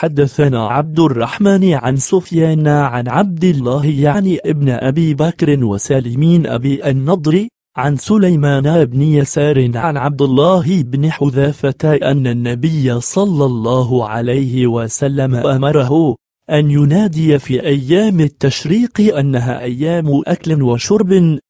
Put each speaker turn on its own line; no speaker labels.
حدثنا عبد الرحمن عن سفيان عن عبد الله يعني ابن أبي بكر وسالمين أبي النضر عن سليمان بن يسار عن عبد الله بن حذافة أن النبي صلى الله عليه وسلم أمره أن ينادي في أيام التشريق أنها
أيام أكل وشرب